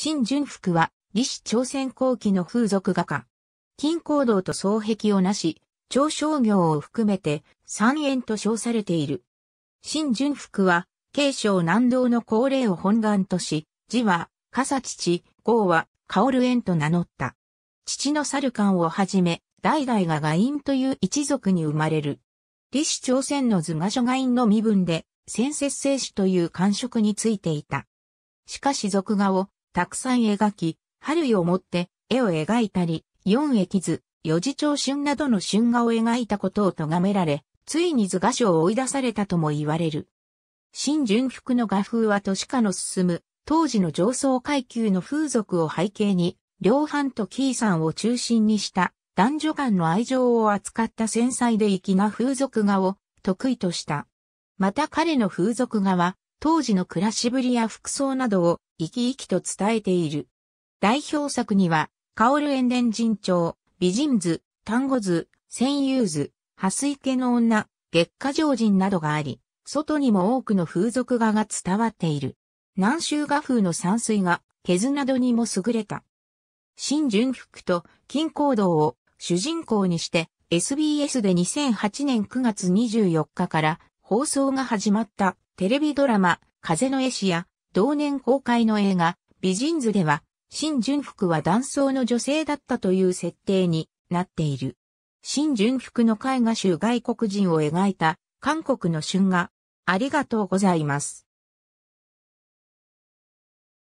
新純福は、李氏朝鮮後期の風俗画家。金光堂と双璧をなし、朝商業を含めて、三円と称されている。新純福は、慶尚南道の高齢を本願とし、字は、笠父、号は、薫園と名乗った。父の猿官をはじめ、代々が外院という一族に生まれる。李氏朝鮮の図画書外院の身分で、先節聖史という官職についていた。しかし俗画をたくさん描き、春をもって絵を描いたり、四駅図、四字長春などの春画を描いたことを咎められ、ついに図画書を追い出されたとも言われる。新純服の画風は都市化の進む、当時の上層階級の風俗を背景に、両藩とキーさんを中心にした男女間の愛情を扱った繊細で粋な風俗画を得意とした。また彼の風俗画は当時の暮らしぶりや服装などを生き生きと伝えている。代表作には、カオルエンデン人帳、美人図、単語図、戦友図、蓮池の女、月下上人などがあり、外にも多くの風俗画が伝わっている。南州画風の山水画、毛図などにも優れた。新純服と金行動を主人公にして SBS で2008年9月24日から放送が始まった。テレビドラマ、風の絵師や、同年公開の映画、美人図では、新純福は男装の女性だったという設定になっている。新純福の絵画集外国人を描いた韓国の春画。ありがとうございます。